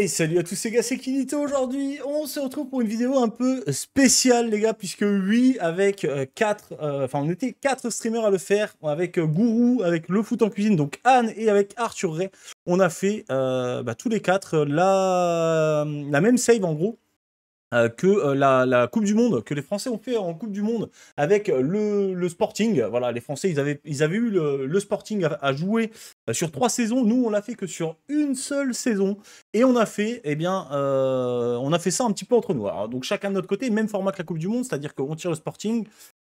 Et salut à tous les gars, c'est Kinito aujourd'hui. On se retrouve pour une vidéo un peu spéciale les gars, puisque oui, avec 4, euh, euh, enfin on était 4 streamers à le faire, avec euh, Gourou, avec Le Foot en Cuisine, donc Anne et avec Arthur Ray, on a fait bah, tous les 4 la même save en gros. Euh, que euh, la, Coupe du Monde, que les Français ont fait en Coupe du Monde avec euh, le, Sporting. Voilà, les Français, ils avaient, ils avaient eu le, Sporting à, jouer sur trois saisons. Nous, on l'a fait que sur une seule saison. Et on a fait, eh bien, on a fait ça un petit peu entre nous. donc chacun de notre côté, même format que la Coupe du Monde, c'est-à-dire qu'on tire le Sporting,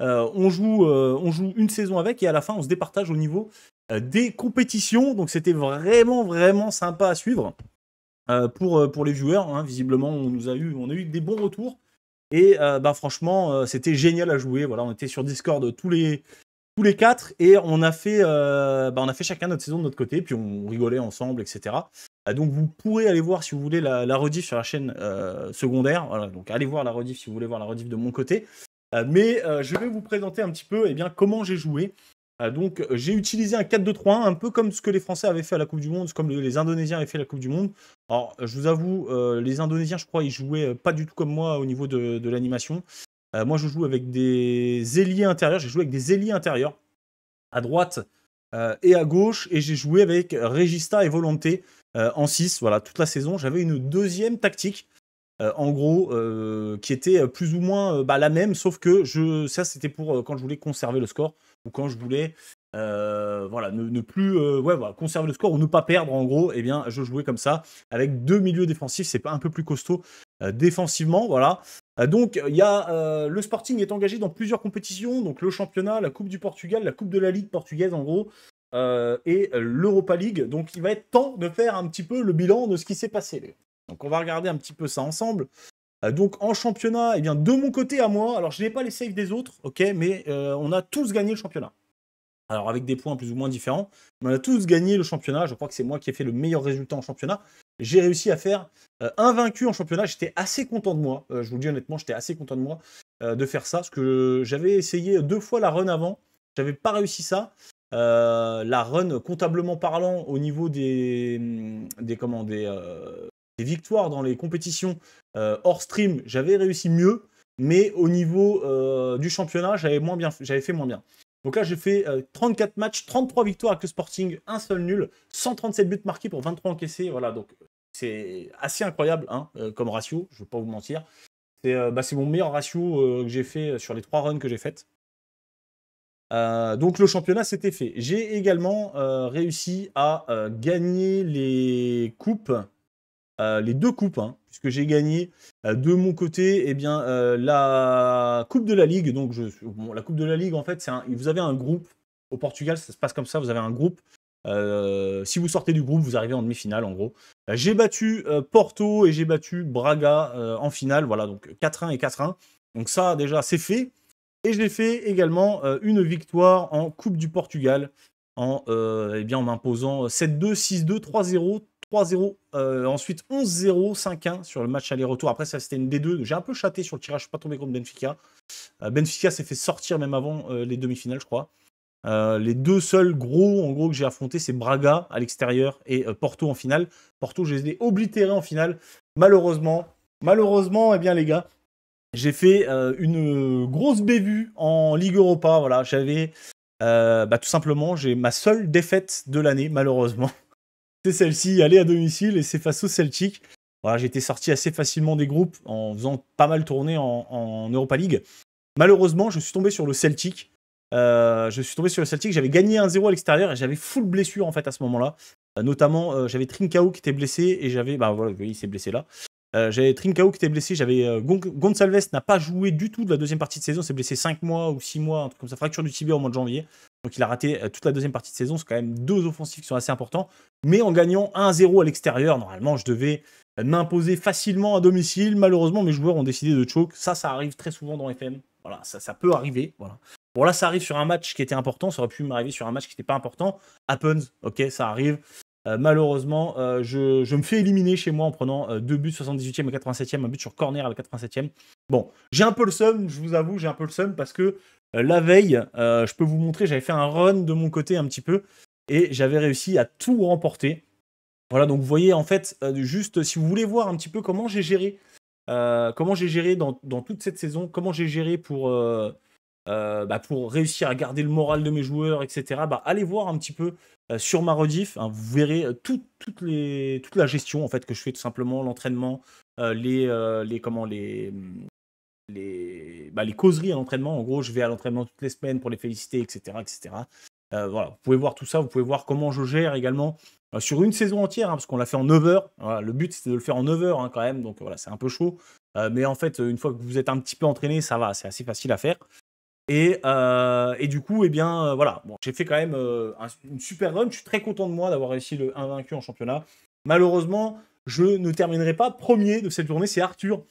on, joue, on joue une saison avec et à la fin, on se départage au niveau des compétitions. Donc c'était vraiment, vraiment sympa à suivre. Euh, pour, euh, pour les viewers. Hein, visiblement, on nous a eu, on a eu des bons retours. Et bah, franchement, c'était génial à jouer. Voilà, on était sur Discord tous les, tous les quatre et on a, fait, bah, on a fait chacun notre saison de notre côté, puis on rigolait ensemble, etc. donc vous pourrez aller voir si vous voulez la, la rediff sur la chaîne secondaire. Voilà, donc allez voir la rediff si vous voulez voir la rediff de mon côté. mais je vais vous présenter un petit peu et eh bien, comment j'ai joué. Ah, donc euh, j'ai utilisé un 4-2-3-1, un peu comme ce que les Français avaient fait à la Coupe du Monde, comme les Indonésiens avaient fait à la Coupe du Monde. Alors je vous avoue, euh, les Indonésiens, je crois, ils jouaient euh, pas du tout comme moi au niveau de, l'animation. moi, je joue avec des ailiers intérieurs. J'ai joué avec des ailiers intérieurs à droite et à gauche, et j'ai joué avec Regista et Volonté en 6. Voilà, toute la saison, j'avais une deuxième tactique. Euh, en gros, euh, qui était euh, plus ou moins bah, la même, sauf que je, ça c'était pour quand je voulais conserver le score ou quand je voulais voilà, ne, plus ouais, conserver le score ou ne pas perdre en gros, et eh bien je jouais comme ça avec deux milieux défensifs, c'est pas un peu plus costaud défensivement, voilà. Donc, il y a, le Sporting est engagé dans plusieurs compétitions, donc le championnat, la Coupe du Portugal, la Coupe de la Ligue portugaise en gros, et l'Europa League. Donc, il va être temps de faire un petit peu le bilan de ce qui s'est passé. Donc on va regarder un petit peu ça ensemble. Euh, donc en championnat, eh bien, de mon côté à moi, alors je n'ai pas les saves des autres, ok, mais euh, on a tous gagné le championnat. Alors avec des points plus ou moins différents, on a tous gagné le championnat. Je crois que c'est moi qui ai fait le meilleur résultat en championnat. J'ai réussi à faire euh, un vaincu en championnat. J'étais assez content de moi. je vous le dis honnêtement, j'étais assez content de moi de faire ça, parce que j'avais essayé deux fois la run avant. J'avais pas réussi ça. la run comptablement parlant au niveau des des victoires dans les compétitions euh, hors stream, j'avais réussi mieux, mais au niveau euh, du championnat, j'avais moins bien, j'avais fait moins bien. Donc là, j'ai fait 34 euh, matchs, 33 victoires avec le Sporting, un seul nul, 137 buts marqués pour 23 encaissés. Voilà, donc c'est assez incroyable hein, comme ratio, je ne vais pas vous mentir. C'est bah, mon meilleur ratio que j'ai fait sur les trois runs que j'ai faites. donc le championnat c'était fait. J'ai également réussi à gagner les coupes euh, les deux coupes, hein, puisque j'ai gagné euh, de mon côté eh bien, euh, la Coupe de la Ligue. Donc, je, la Coupe de la Ligue, en fait, c'est vous avez un groupe. Au Portugal, ça se passe comme ça, vous avez un groupe. si vous sortez du groupe, vous arrivez en demi-finale, en gros. J'ai battu Porto et j'ai battu Braga en finale. Voilà, donc 4-1 et 4-1. Donc ça, déjà, c'est fait. Et j'ai fait également une victoire en Coupe du Portugal en, eh en m'imposant 7-2, 6-2, 3-0, 3-0, euh, ensuite 11-0, 5-1 sur le match aller-retour. Après, ça, c'était une des deux. J'ai un peu chaté sur le tirage, je suis pas tombé contre Benfica. Euh, Benfica s'est fait sortir même avant euh, les demi-finales, je crois. les deux seuls gros, en gros, que j'ai affronté, c'est Braga à l'extérieur et Porto en finale. Porto, je les ai oblitérés en finale. Malheureusement, malheureusement, eh bien, les gars, j'ai fait une grosse bévue en Ligue Europa. Voilà, j'avais bah, tout simplement, j'ai ma seule défaite de l'année, malheureusement c'est celle-ci, aller à domicile et c'est face au Celtic. Voilà, j'étais sorti assez facilement des groupes en faisant pas mal tourner en, Europa League. Malheureusement, je suis tombé sur le Celtic. Euh, je suis tombé sur le Celtic, j'avais gagné 1-0 à l'extérieur et j'avais full blessure en fait à ce moment-là. Euh, notamment, euh, j'avais Trincao qui était blessé et j'avais. Bah voilà, il s'est blessé là. Euh, j'avais Trincao qui était blessé, j'avais euh, n'a pas joué du tout de la deuxième partie de saison, s'est blessé 5 mois ou 6 mois, comme ça, fracture du tibia au mois de janvier. Donc il a raté euh, toute la deuxième partie de saison, c'est quand même deux offensives qui sont assez importants. Mais en gagnant 1-0 à l'extérieur, normalement je devais m'imposer facilement à domicile. Malheureusement, mes joueurs ont décidé de choke. Ça, ça arrive très souvent dans FM. Voilà, ça, peut arriver. Voilà. Bon là, ça arrive sur un match qui était important, ça aurait pu m'arriver sur un match qui n'était pas important. Happens, ok, ça arrive. Euh, malheureusement, euh, je, me fais éliminer chez moi en prenant euh, deux buts, 78e et 87e, un but sur corner à la 87e. Bon, j'ai un peu le seum, je vous avoue, j'ai un peu le seum parce que la veille, je peux vous montrer, j'avais fait un run de mon côté un petit peu et j'avais réussi à tout remporter. Voilà, donc vous voyez en fait, juste si vous voulez voir un petit peu comment j'ai géré, comment j'ai géré dans, toute cette saison, comment j'ai géré pour euh, bah, pour réussir à garder le moral de mes joueurs, etc., bah, allez voir un petit peu euh, sur ma rediff. Hein, vous verrez euh, toute la gestion en fait, que je fais tout simplement, l'entraînement, les, les, comment, les, bah, les, causeries à l'entraînement. En gros, je vais à l'entraînement toutes les semaines pour les féliciter, etc. etc. voilà, vous pouvez voir tout ça, vous pouvez voir comment je gère également sur une saison entière, hein, parce qu'on l'a fait en 9 heures. le but, c'était de le faire en 9 heures hein, quand même, donc voilà, c'est un peu chaud. mais en fait, une fois que vous êtes un petit peu entraîné, ça va, c'est assez facile à faire. Euh, et, du coup, eh bien, euh, voilà. Bon, j'ai fait quand même euh, une super run. Je suis très content de moi d'avoir réussi le 1 vaincu en championnat. Malheureusement, je ne terminerai pas premier de cette journée. C'est Arthur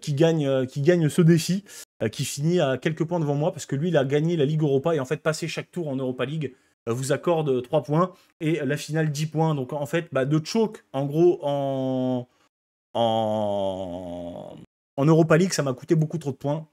qui, gagne, qui gagne ce défi, qui finit à quelques points devant moi parce que lui, il a gagné la Ligue Europa et en fait, passer chaque tour en Europa League vous accorde 3 points et la finale 10 points. Donc en fait, bah, de choke, en gros, en, en Europa League, ça m'a coûté beaucoup trop de points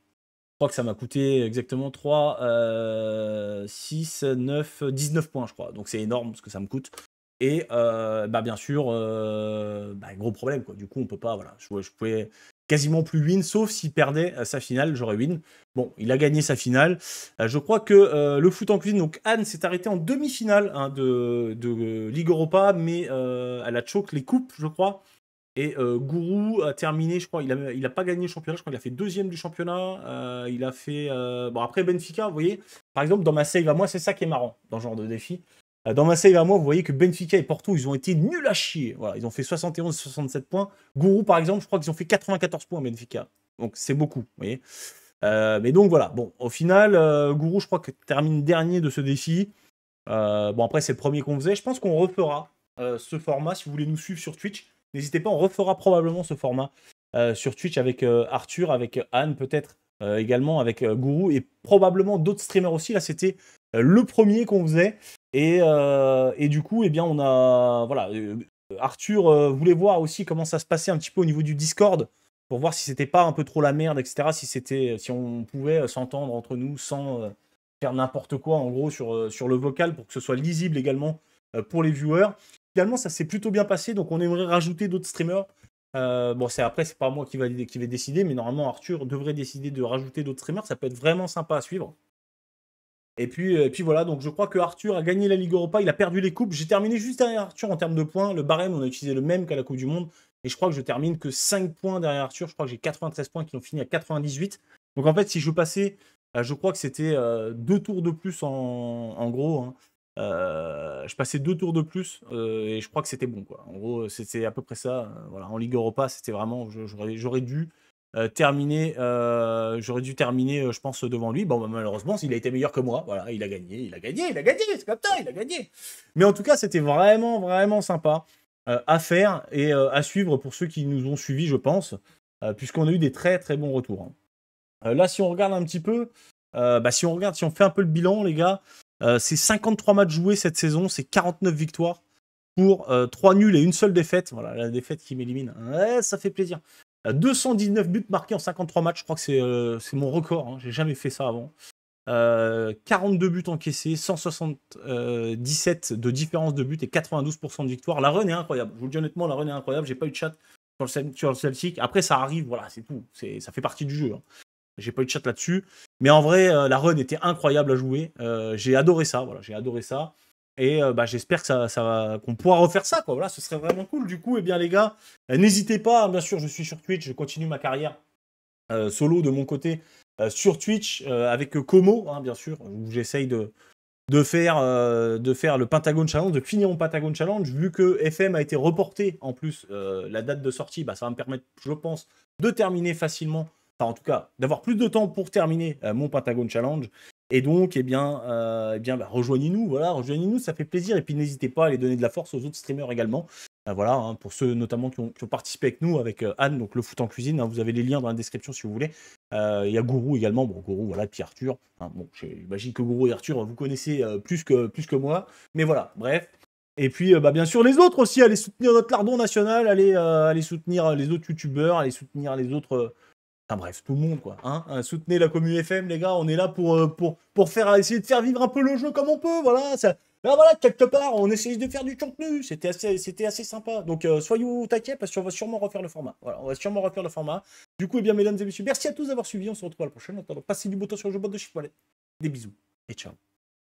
que ça m'a coûté exactement 3, 6, 9, 19 points, je crois. Donc c'est énorme ce que ça me coûte. Et euh, bah, bien sûr, euh, bah, gros problème. Quoi. Du coup, on peut pas. Voilà, je, pouvais quasiment plus win, sauf s'il perdait euh, sa finale, j'aurais win. Bon, il a gagné sa finale. je crois que le foot en cuisine, donc Anne s'est arrêtée en demi-finale hein, de, de, Ligue Europa, mais elle a choqué les coupes, je crois. Et euh, Gourou a terminé, je crois, il n'a il a pas gagné le championnat, je crois qu'il a fait deuxième du championnat. Euh, il a fait. Euh, bon, après Benfica, vous voyez, par exemple, dans ma save à moi, c'est ça qui est marrant dans ce genre de défi. Dans ma save à moi, vous voyez que Benfica et Porto, ils ont été nuls à chier. Voilà, ils ont fait 71-67 points. Gourou, par exemple, je crois qu'ils ont fait 94 points Benfica. Donc c'est beaucoup, vous voyez. mais donc voilà, bon, au final, Gourou, je crois que termine dernier de ce défi. bon, après, c'est le premier qu'on faisait. Je pense qu'on refera ce format si vous voulez nous suivre sur Twitch. N'hésitez pas, on refera probablement ce format euh, sur Twitch avec euh, Arthur, avec euh, Anne peut-être également, avec Guru et probablement d'autres streamers aussi. Là, c'était le premier qu'on faisait. Et, et, du coup, eh bien, on a. Voilà. Arthur voulait voir aussi comment ça se passait un petit peu au niveau du Discord pour voir si c'était pas un peu trop la merde, etc. Si, c'était, si on pouvait s'entendre entre nous sans faire n'importe quoi en gros sur, sur le vocal pour que ce soit lisible également pour les viewers finalement, ça s'est plutôt bien passé. Donc, on aimerait rajouter d'autres streamers. Euh, bon, c'est après, c'est pas moi qui va, décider, mais normalement, Arthur devrait décider de rajouter d'autres streamers. Ça peut être vraiment sympa à suivre. Et puis, euh, puis voilà, donc je crois que Arthur a gagné la Ligue Europa, il a perdu les coupes. J'ai terminé juste derrière Arthur en termes de points. Le barème, on a utilisé le même qu'à la Coupe du Monde. Et je crois que je termine que 5 points derrière Arthur. Je crois que j'ai 93 points qui ont fini à 98. Donc en fait, si je passais, euh, je crois que c'était deux tours de plus en, gros. Hein. Euh, je passais deux tours de plus euh, et je crois que c'était bon. Quoi. En gros, c'était à peu près ça. Euh, voilà, en Ligue Europa, c'était vraiment. J'aurais dû terminer. J'aurais dû terminer, je pense, devant lui. Bon, bah, malheureusement, il a été meilleur que moi. Voilà, il a gagné, il a gagné, il a gagné. C'est comme il a gagné. Mais en tout cas, c'était vraiment, vraiment sympa à faire et à suivre pour ceux qui nous ont suivis, je pense, puisqu'on a eu des très, très bons retours. Hein. là, si on regarde un petit peu, bah, si on regarde, si on fait un peu le bilan, les gars, euh, c'est 53 matchs joués cette saison, c'est 49 victoires pour 3 euh, nuls et une seule défaite. Voilà, la défaite qui m'élimine. ça fait plaisir. 219 euh, buts marqués en 53 matchs, je crois que c'est mon record, hein. j'ai jamais fait ça avant. 42 buts encaissés, 177 de différence de buts et 92% de victoire. La run est incroyable, je vous le dis honnêtement, la run est incroyable, j'ai pas eu de chat sur le, Celtic. Après, ça arrive, voilà, c'est tout, ça fait partie du jeu. Hein. J'ai pas eu de chat là-dessus. Mais en vrai, euh, la run était incroyable à jouer. Euh, j'ai adoré ça. Voilà, j'ai adoré ça. Et euh, bah, j'espère que ça, ça qu'on pourra refaire ça. Quoi. Voilà, ce serait vraiment cool. Du coup, eh bien les gars, n'hésitez pas. Bien sûr, je suis sur Twitch. Je continue ma carrière solo de mon côté sur Twitch avec Como, hein, bien sûr, où j'essaye de, de faire, de faire le Pentagon Challenge, de finir mon Pentagon Challenge, vu que FM a été reporté en plus, la date de sortie, bah, ça va me permettre, je pense, de terminer facilement enfin en tout cas, d'avoir plus de temps pour terminer euh, mon Pentagon Challenge. Et donc, eh bien, euh, eh bien bah, rejoignez-nous, voilà, rejoignez-nous, ça fait plaisir. Et puis n'hésitez pas à aller donner de la force aux autres streamers également. Euh, voilà, hein, pour ceux notamment qui ont, participé avec nous, avec Anne, donc le foot en cuisine, hein, vous avez les liens dans la description si vous voulez. Il y a Gourou également, bon, Gourou, voilà, puis Arthur. bon, j'imagine que Gourou et Arthur, vous connaissez plus, que, plus que moi, mais voilà, bref. Et puis, bah, bien sûr, les autres aussi, allez soutenir notre lardon national, allez, allez soutenir les autres youtubeurs, allez soutenir les autres Enfin bref, tout le monde quoi. Hein euh, soutenez la commu FM les gars, on est là pour, euh, pour, pour faire, essayer de faire vivre un peu le jeu comme on peut, voilà. Ça... Là voilà, quelque part, on essaye de faire du contenu, c'était assez, c'était assez sympa. Donc euh, soyez au taquet parce qu'on va sûrement refaire le format. Voilà, on va sûrement refaire le format. Du coup, eh bien mesdames et messieurs, merci à tous d'avoir suivi, on se retrouve à la prochaine. passez du bouton sur le jeu de Chipollet. Des bisous et ciao.